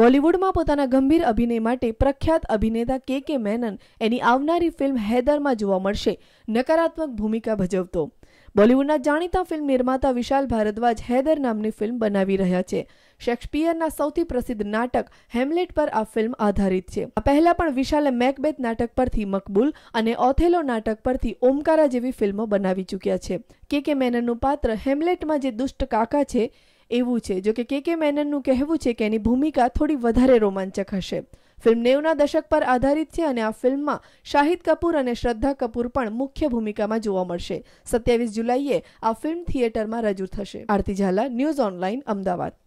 બોલિવૂડમાં પોતાના ગંભીર અભિનય માટે પ્રખ્યાત અભિનેતા કે કે મેનન એની આવનારી ફિલ્મ હૈદરમાં જોવા મળશે નકારાત્મક ભૂમિકા ભજવતો બોલિવૂડના જાણીતા ફિલ્મ નિર્માતા વિશાલ ભારદ્વાજ હૈદર નામની ફિલ્મ બનાવી રહ્યા છે શેક્સપિયરના સૌથી પ્રસિદ્ધ નાટક હેમલેટ પર આ ફિલ્મ આધારિત છે આ પહેલા પણ વિશાલે મેકબેથ નાટક પરથી મકબૂલ અને ઓથેલો નાટક પરથી ઓમકારા જેવી ફિલ્મો બનાવી ચૂક્યા છે કે કે મેનનનું પાત્ર હેમલેટમાં જે દુષ્ટ કાકા છે એવું છે જોકે કે કે કે મેનનનું કહેવું છે કે એની ભૂમિકા થોડી વધારે રોમાંચક હશે ફિલ્મ નેવના દશક પર આધારિત છે અને આ ફિલ્મમાં શાહિદ કપૂર અને શ્રદ્ધા કપૂર પણ મુખ્ય ભૂમિકામાં જોવા મળશે સત્યાવીસ જુલાઈએ આ ફિલ્મ થિયેટરમાં રજૂ થશે આરતી ઝાલા ન્યૂઝ ઓનલાઇન અમદાવાદ